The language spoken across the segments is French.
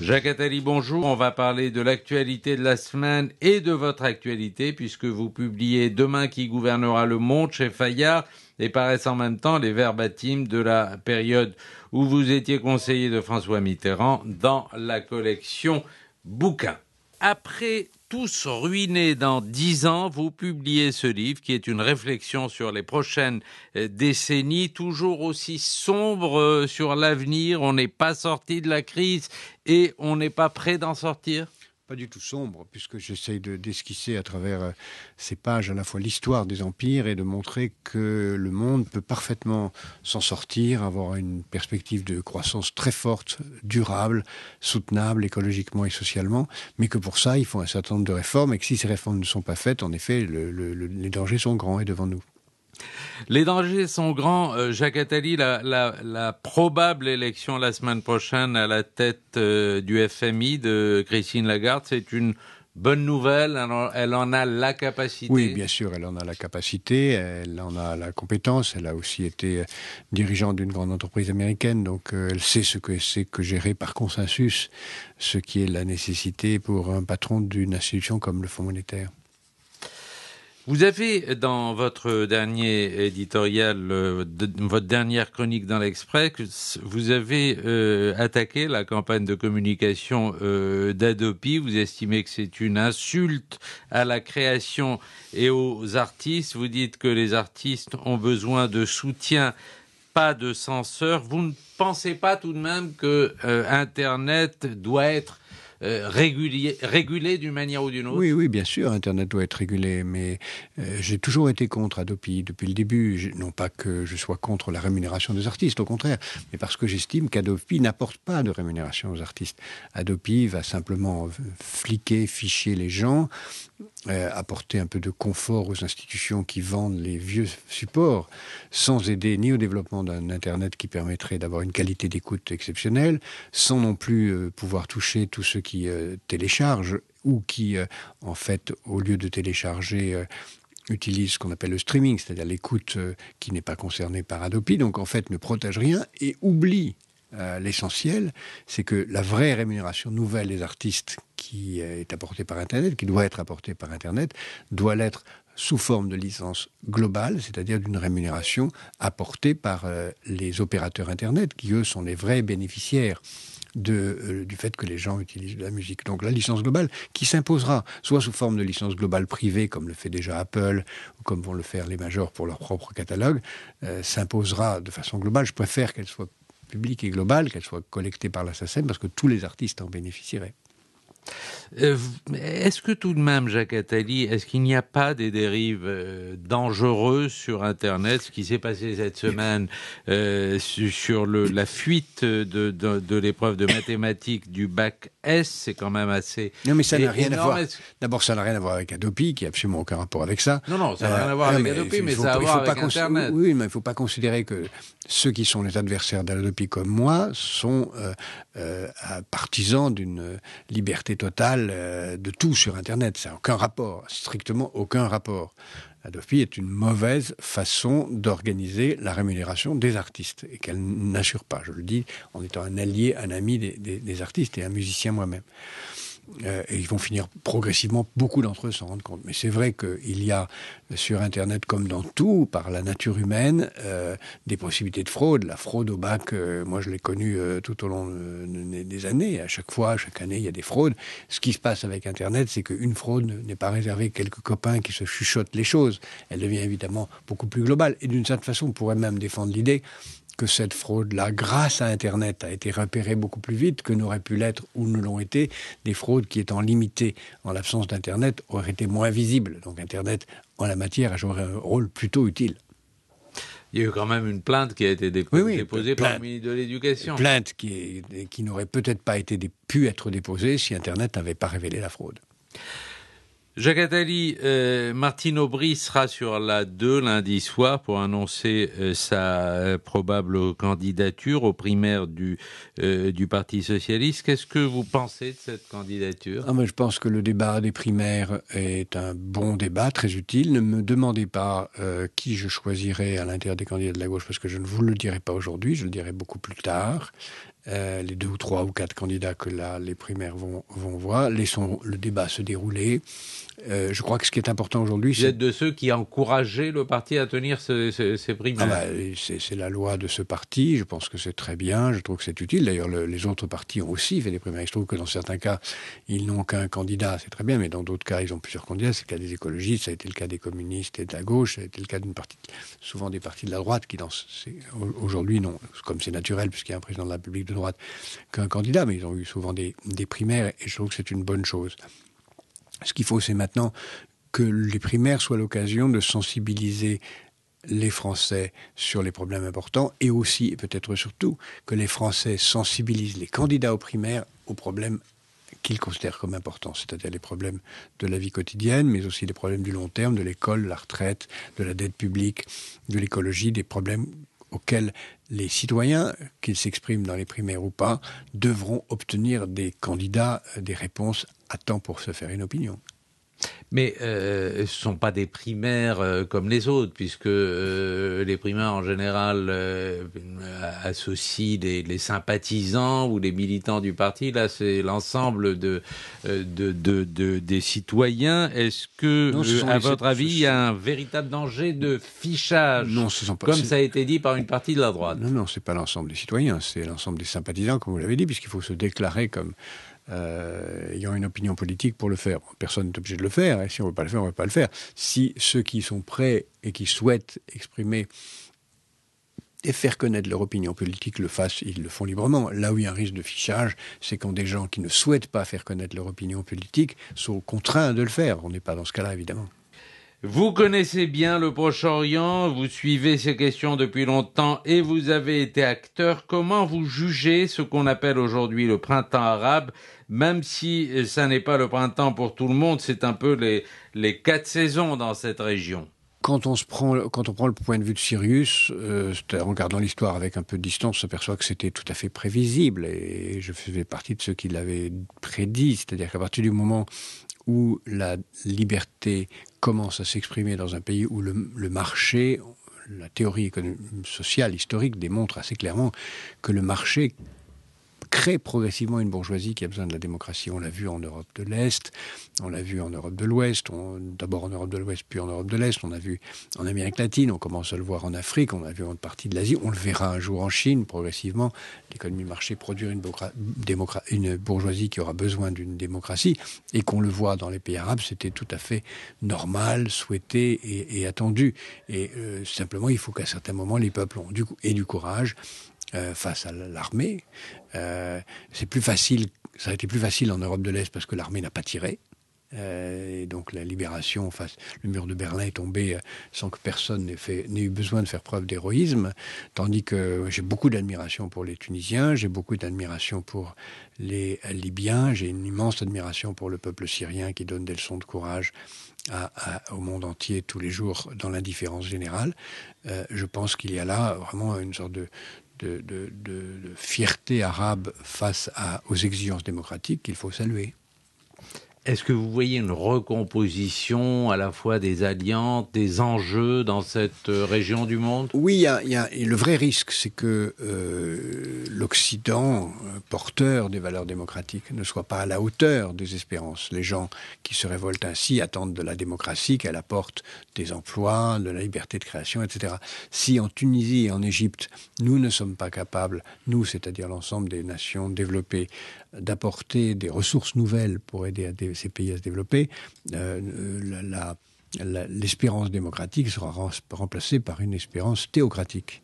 Jacques Attali, bonjour. On va parler de l'actualité de la semaine et de votre actualité puisque vous publiez Demain qui gouvernera le monde chez Fayard et paraissent en même temps les verbatims de la période où vous étiez conseiller de François Mitterrand dans la collection bouquins. Après tous ruinés dans dix ans, vous publiez ce livre qui est une réflexion sur les prochaines euh, décennies, toujours aussi sombre euh, sur l'avenir. On n'est pas sorti de la crise et on n'est pas prêt d'en sortir pas du tout sombre, puisque j'essaye d'esquisser à travers euh, ces pages à la fois l'histoire des empires et de montrer que le monde peut parfaitement s'en sortir, avoir une perspective de croissance très forte, durable, soutenable écologiquement et socialement, mais que pour ça, il faut un certain nombre de réformes et que si ces réformes ne sont pas faites, en effet, les dangers sont grands et devant nous. Les dangers sont grands. Euh, Jacques Attali, la, probable élection la semaine prochaine à la tête euh, du FMI de Christine Lagarde, c'est une bonne nouvelle. Elle en a la capacité. Oui, bien sûr, elle en a la capacité, elle en a la compétence. Elle a aussi été euh, dirigeante d'une grande entreprise américaine, donc elle sait ce que c'est que gérer par consensus, ce qui est la nécessité pour un patron d'une institution comme le Fonds monétaire. Vous avez dans votre dernier éditorial, euh, votre dernière chronique dans l'Express, vous avez euh, attaqué la campagne de communication euh, d'Adopi. Vous estimez que c'est une insulte à la création et aux artistes. Vous dites que les artistes ont besoin de soutien pas de censeur. Vous ne pensez pas tout de même que Internet doit être euh, réguler régulé d'une manière ou d'une autre Oui, oui, bien sûr, Internet doit être régulé, mais euh, j'ai toujours été contre Adopi depuis le début. Non pas que je sois contre la rémunération des artistes, au contraire, mais parce que j'estime qu'Adopi n'apporte pas de rémunération aux artistes. Adopi va simplement euh, fliquer, ficher les gens euh, apporter un peu de confort aux institutions qui vendent les vieux supports, sans aider ni au développement d'un Internet qui permettrait d'avoir une qualité d'écoute exceptionnelle, sans non plus euh, pouvoir toucher tous ceux qui euh, téléchargent ou qui, en fait, au lieu de télécharger, utilise ce qu'on appelle le streaming, c'est-à-dire l'écoute qui n'est pas concernée par Adopi, donc en fait ne protège rien et oublie euh, l'essentiel, c'est que la vraie rémunération nouvelle des artistes qui euh, est apportée par Internet, qui doit être apportée par Internet, doit l'être sous forme de licence globale, c'est-à-dire d'une rémunération apportée par euh, les opérateurs Internet, qui eux sont les vrais bénéficiaires de, du fait que les gens utilisent de la musique. Donc la licence globale qui s'imposera, soit sous forme de licence globale privée, comme le fait déjà Apple, ou comme vont le faire les majors pour leur propre catalogue, s'imposera de façon globale. Je préfère qu'elle soit publique et globale, qu'elle soit collectée par l'assassin e parce que tous les artistes en bénéficieraient. Euh, est-ce que tout de même, Jacques Attali, est-ce qu'il n'y a pas des dérives euh, dangereuses sur Internet Ce qui s'est passé cette semaine euh, sur la fuite de, l'épreuve de mathématiques du bac S, c'est quand même assez. Non, mais ça n'a rien à voir. D'abord, ça n'a rien à voir avec Adopi, qui n'a absolument aucun rapport avec ça. Non, non, ça n'a rien à voir avec Adopi, mais ça a à voir avec Internet. Oui, mais il ne faut pas considérer que ceux qui sont les adversaires d'Adopi comme moi sont partisans d'une liberté total euh, de tout sur Internet. Ça n'a aucun rapport, strictement aucun rapport. Adofi est une mauvaise façon d'organiser la rémunération des artistes et qu'elle n'assure pas. Je le dis en étant un allié, un ami des artistes et un musicien moi-même. Euh, et ils vont finir progressivement, beaucoup d'entre eux s'en rendent compte. Mais c'est vrai qu'il y a sur Internet, comme dans tout, par la nature humaine, euh, des possibilités de fraude. La fraude au bac, euh, moi je l'ai connue tout au long des années. À chaque fois, chaque année, il y a des fraudes. Ce qui se passe avec Internet, c'est qu'une fraude n'est pas réservée à quelques copains qui se chuchotent les choses. Elle devient évidemment beaucoup plus globale. Et d'une certaine façon, on pourrait même défendre l'idée que cette fraude-là, grâce à Internet, a été repérée beaucoup plus vite que n'aurait pu l'être ou ne l'ont été des fraudes qui, étant limitées en l'absence d'Internet, auraient été moins visibles. Donc Internet, en la matière, a joué un rôle plutôt utile. Il y a eu quand même une plainte qui a été déposée par le ministre de l'Éducation. Plainte qui, qui n'aurait peut-être pas été, pu être déposée si Internet n'avait pas révélé la fraude. Jacques Attali, euh, Martine Aubry sera sur la 2 lundi soir pour annoncer euh, sa euh, probable candidature aux primaires du, du Parti Socialiste. Qu'est-ce que vous pensez de cette candidature ah, Je pense que le débat des primaires est un bon débat, très utile. Ne me demandez pas qui je choisirai à l'intérieur des candidats de la gauche parce que je ne vous le dirai pas aujourd'hui, je le dirai beaucoup plus tard. les deux ou trois ou quatre candidats que les primaires vont, vont voir. Laissons le débat se dérouler. Euh, je crois que ce qui est important aujourd'hui, c'est... Vous êtes de ceux qui encourageaient le parti à tenir ses primaires. Ah bah, c'est la loi de ce parti, je pense que c'est très bien, je trouve que c'est utile. D'ailleurs, les autres partis ont aussi fait des primaires. Je trouve que dans certains cas, ils n'ont qu'un candidat, c'est très bien, mais dans d'autres cas, ils ont plusieurs candidats. C'est le cas des écologistes, ça a été le cas des communistes et de la gauche, ça a été le cas d'une souvent des partis de la droite qui, aujourd'hui, non, comme c'est naturel, puisqu'il y a un président de la République de droite, qu'un candidat, mais ils ont eu souvent des primaires, et je trouve que c'est une bonne chose. Ce qu'il faut, c'est maintenant que les primaires soient l'occasion de sensibiliser les Français sur les problèmes importants et aussi, et peut-être surtout, que les Français sensibilisent les candidats aux primaires aux problèmes qu'ils considèrent comme importants, c'est-à-dire les problèmes de la vie quotidienne, mais aussi les problèmes du long terme, de l'école, de la retraite, de la dette publique, de l'écologie, des problèmes auxquels les citoyens, qu'ils s'expriment dans les primaires ou pas, devront obtenir des candidats euh, des réponses temps pour se faire une opinion. Mais euh, euh, ce ne sont pas des primaires euh, comme les autres, puisque les primaires en général associent les sympathisants ou les militants du parti. Là, c'est l'ensemble de, des citoyens. Est-ce que, à votre avis, il y a un véritable danger de fichage Non, ce sont pas, comme ça a été dit par une partie de la droite. Non, non, c'est pas l'ensemble des citoyens, c'est l'ensemble des sympathisants, comme vous l'avez dit, puisqu'il faut se déclarer comme euh, ayant une opinion politique pour le faire. Personne n'est obligé de le faire, et si on ne veut pas le faire, on ne veut pas le faire. Si ceux qui sont prêts et qui souhaitent exprimer et faire connaître leur opinion politique le fassent, ils le font librement. Là où il y a un risque de fichage, c'est quand des gens qui ne souhaitent pas faire connaître leur opinion politique sont contraints de le faire. On n'est pas dans ce cas-là, évidemment. Vous connaissez bien le Proche-Orient, vous suivez ces questions depuis longtemps et vous avez été acteur. Comment vous jugez ce qu'on appelle aujourd'hui le printemps arabe même si ça n'est pas le printemps pour tout le monde, c'est un peu les, quatre saisons dans cette région quand on, se prend, quand on prend le point de vue de Sirius, euh, en regardant l'histoire avec un peu de distance, on s'aperçoit que c'était tout à fait prévisible. Et je faisais partie de ceux qui l'avaient prédit. C'est-à-dire qu'à partir du moment où la liberté commence à s'exprimer dans un pays où le, le marché, la théorie sociale, historique démontre assez clairement que le marché crée progressivement une bourgeoisie qui a besoin de la démocratie. On l'a vu en Europe de l'Est, on l'a vu en Europe de l'Ouest, d'abord en Europe de l'Ouest, puis en Europe de l'Est, on a vu en Amérique latine, on commence à le voir en Afrique, on a vu en partie de l'Asie, on le verra un jour en Chine, progressivement, l'économie marché produire une, une, bourgeoisie qui aura besoin d'une démocratie, et qu'on le voit dans les pays arabes, c'était tout à fait normal, souhaité et, attendu. Et euh, simplement, il faut qu'à certains moments, les peuples ont du, et du courage euh, face à l'armée. Euh, c'est plus facile, ça a été plus facile en Europe de l'Est parce que l'armée n'a pas tiré. Euh, et donc la libération face le mur de Berlin est tombé sans que personne n'ait, fait, n'ait eu besoin de faire preuve d'héroïsme, tandis que j'ai beaucoup d'admiration pour les Tunisiens, j'ai beaucoup d'admiration pour les Libyens, j'ai une immense admiration pour le peuple syrien qui donne des leçons de courage au monde entier tous les jours dans l'indifférence générale. je pense qu'il y a là vraiment une sorte de, de, fierté arabe face aux exigences démocratiques qu'il faut saluer. Est-ce que vous voyez une recomposition à la fois des alliances, des enjeux dans cette euh, région du monde Oui, il y a, le vrai risque, c'est que euh, l'Occident, euh, porteur des valeurs démocratiques, ne soit pas à la hauteur des espérances. Les gens qui se révoltent ainsi attendent de la démocratie qu'elle apporte des emplois, de la liberté de création, etc. Si en Tunisie et en Égypte, nous ne sommes pas capables, nous, c'est-à-dire l'ensemble des nations développées, d'apporter des ressources nouvelles pour aider à ces pays à se développer, euh, euh, l'espérance démocratique sera remplacée par une espérance théocratique.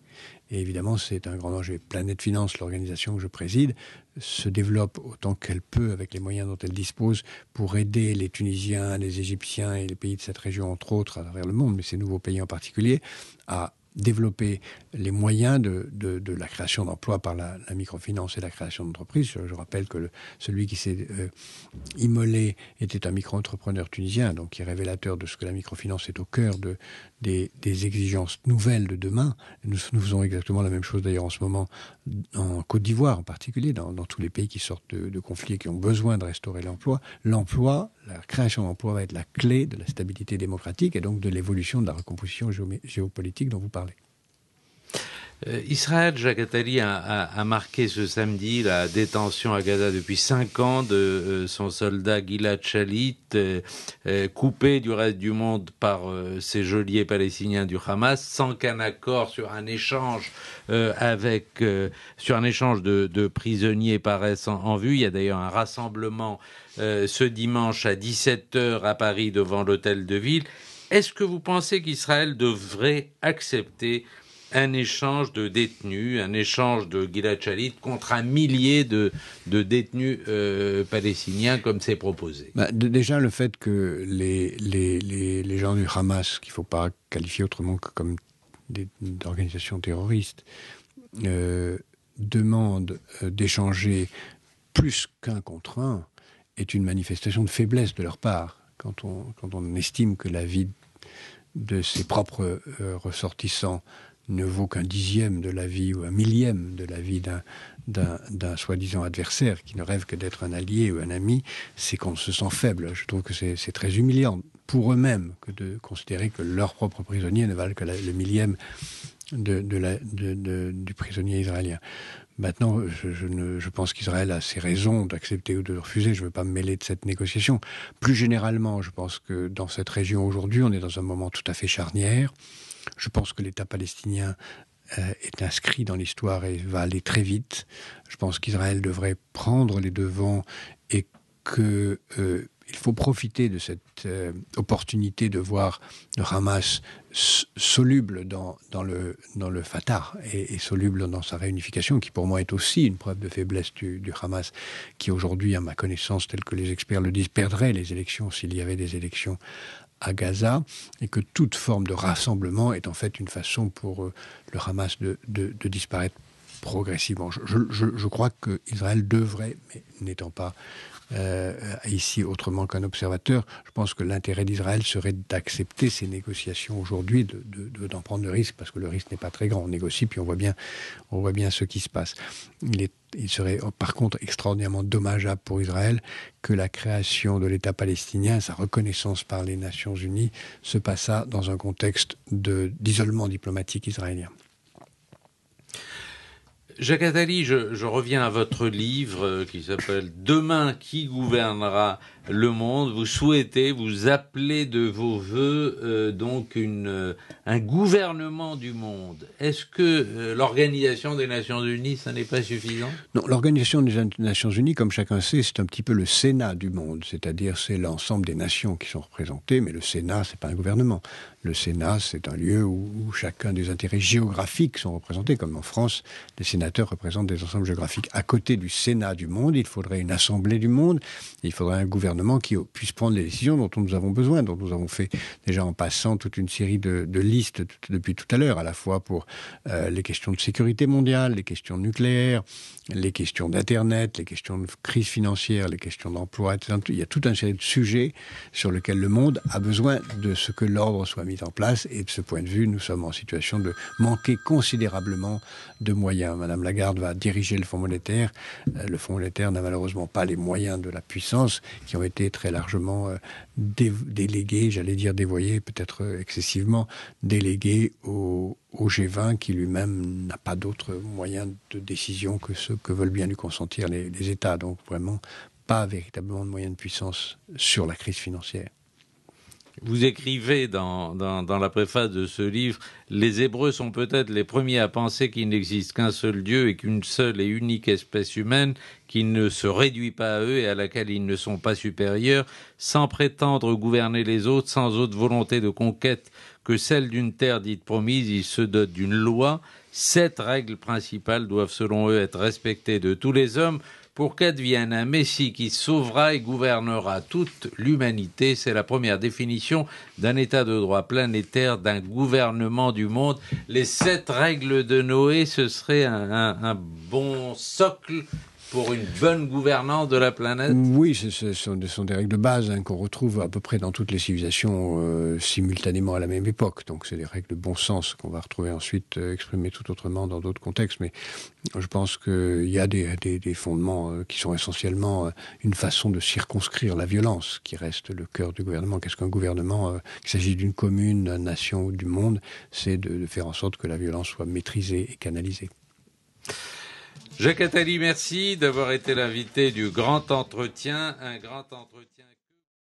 Et évidemment, c'est un grand danger. Planète Finance, l'organisation que je préside, se développe autant qu'elle peut avec les moyens dont elle dispose pour aider les Tunisiens, les Égyptiens et les pays de cette région, entre autres, à travers le monde, mais ces nouveaux pays en particulier, à développer les moyens de, la création d'emplois par la, microfinance et la création d'entreprises. Je, rappelle que celui qui s'est euh, immolé était un micro-entrepreneur tunisien, donc qui est révélateur de ce que la microfinance est au cœur de, des, exigences nouvelles de demain. Nous, faisons exactement la même chose d'ailleurs en ce moment en Côte d'Ivoire en particulier, dans, tous les pays qui sortent de, de conflits et qui ont besoin de restaurer l'emploi. L'emploi la création d'emplois va être la clé de la stabilité démocratique et donc de l'évolution de la recomposition géopolitique dont vous parlez. Euh, Israël, Jacques Attali a, marqué ce samedi la détention à Gaza depuis cinq ans de euh, son soldat Gilad Shalit, euh, coupé du reste du monde par ses geôliers palestiniens du Hamas, sans qu'un accord sur un échange avec sur un échange de, prisonniers paraisse en, en, vue. Il y a d'ailleurs un rassemblement ce dimanche à 17h à Paris devant l'hôtel de ville. Est-ce que vous pensez qu'Israël devrait accepter un échange de détenus, un échange de Gilad Shalit contre un millier de, détenus euh, palestiniens comme c'est proposé bah, Déjà le fait que les, gens du Hamas, qu'il ne faut pas qualifier autrement que comme des organisations terroristes, euh, demandent euh, d'échanger plus qu'un contre un, est une manifestation de faiblesse de leur part. Quand on, estime que la vie de ses propres ressortissants ne vaut qu'un dixième de la vie ou un millième de la vie d'un soi-disant adversaire qui ne rêve que d'être un allié ou un ami, c'est qu'on se sent faible. Je trouve que c'est très humiliant pour eux-mêmes que de considérer que leur propre prisonnier ne valent que le millième du prisonnier israélien. Maintenant, je, pense qu'Israël a ses raisons d'accepter ou de refuser. Je ne veux pas me mêler de cette négociation. Plus généralement, je pense que dans cette région aujourd'hui, on est dans un moment tout à fait charnière. Je pense que l'État palestinien euh, est inscrit dans l'histoire et va aller très vite. Je pense qu'Israël devrait prendre les devants et que euh, il faut profiter de cette euh, opportunité de voir le Hamas soluble dans, le, dans le Fatah et, soluble dans sa réunification, qui pour moi est aussi une preuve de faiblesse du, Hamas, qui aujourd'hui, à ma connaissance, tel que les experts le disent, perdrait les élections s'il y avait des élections à Gaza et que toute forme de rassemblement est en fait une façon pour euh, le Hamas de, disparaître progressivement. Je, je crois qu'Israël devrait, mais n'étant pas euh, euh, ici autrement qu'un observateur, je pense que l'intérêt d'Israël serait d'accepter ces négociations aujourd'hui, d'en de, d'en prendre le risque, parce que le risque n'est pas très grand. On négocie, puis on voit bien, on voit bien ce qui se passe. Il, est, il serait oh, par contre extraordinairement dommageable pour Israël que la création de l'État palestinien, sa reconnaissance par les Nations Unies, se passât dans un contexte d'isolement diplomatique israélien. Jacques Attali, je, je, reviens à votre livre euh, qui s'appelle Demain qui gouvernera le monde, vous souhaitez, vous appelez de vos voeux euh, donc une, euh, un gouvernement du monde. Est-ce que euh, l'Organisation des Nations Unies, ça n'est pas suffisant Non, l'Organisation des Nations Unies, comme chacun sait, c'est un petit peu le Sénat du monde, c'est-à-dire c'est l'ensemble des nations qui sont représentées, mais le Sénat, c'est pas un gouvernement. Le Sénat, c'est un lieu où, chacun des intérêts géographiques sont représentés, comme en France, les sénateurs représentent des ensembles géographiques. À côté du Sénat du monde, il faudrait une assemblée du monde, il faudrait un gouvernement qui puisse prendre les décisions dont nous avons besoin, dont nous avons fait déjà en passant toute une série de, listes depuis tout à l'heure, à la fois pour euh, les questions de sécurité mondiale, les questions nucléaires, les questions d'Internet, les questions de crise financière, les questions d'emploi, Il y a toute une série de sujets sur lesquels le monde a besoin de ce que l'ordre soit mis en place. Et de ce point de vue, nous sommes en situation de manquer considérablement de moyens. Madame Lagarde va diriger le Fonds monétaire. Euh, le Fonds monétaire n'a malheureusement pas les moyens de la puissance qui ont été très largement euh, délégué, délégués, j'allais dire dévoyés, peut-être euh, excessivement, délégués au, G20 qui lui-même n'a pas d'autres moyens de décision que ceux que veulent bien lui consentir les, États. Donc vraiment pas véritablement de moyens de puissance sur la crise financière. Vous écrivez dans, dans, la préface de ce livre, les Hébreux sont peut-être les premiers à penser qu'il n'existe qu'un seul Dieu et qu'une seule et unique espèce humaine qui ne se réduit pas à eux et à laquelle ils ne sont pas supérieurs, sans prétendre gouverner les autres, sans autre volonté de conquête que celle d'une terre dite promise, ils se dotent d'une loi. Sept règles principales doivent selon eux être respectées de tous les hommes, pour qu'advienne un Messie qui sauvera et gouvernera toute l'humanité. C'est la première définition d'un État de droit planétaire, d'un gouvernement du monde. Les sept règles de Noé, ce serait un, un bon socle pour une bonne gouvernance de la planète Oui, ce, sont, des règles de base hein, qu'on retrouve à peu près dans toutes les civilisations euh, simultanément à la même époque. Donc c'est des règles de bon sens qu'on va retrouver ensuite euh, exprimées tout autrement dans d'autres contextes. Mais je pense qu'il y a des, fondements euh, qui sont essentiellement une façon de circonscrire la violence qui reste le cœur du gouvernement. Qu'est-ce qu'un gouvernement Qu'il s'agisse d'une commune, d'une nation ou du monde, c'est de faire en sorte que la violence soit maîtrisée et canalisée. Jacques Attali, merci d'avoir été l'invité du grand entretien. Un grand entretien.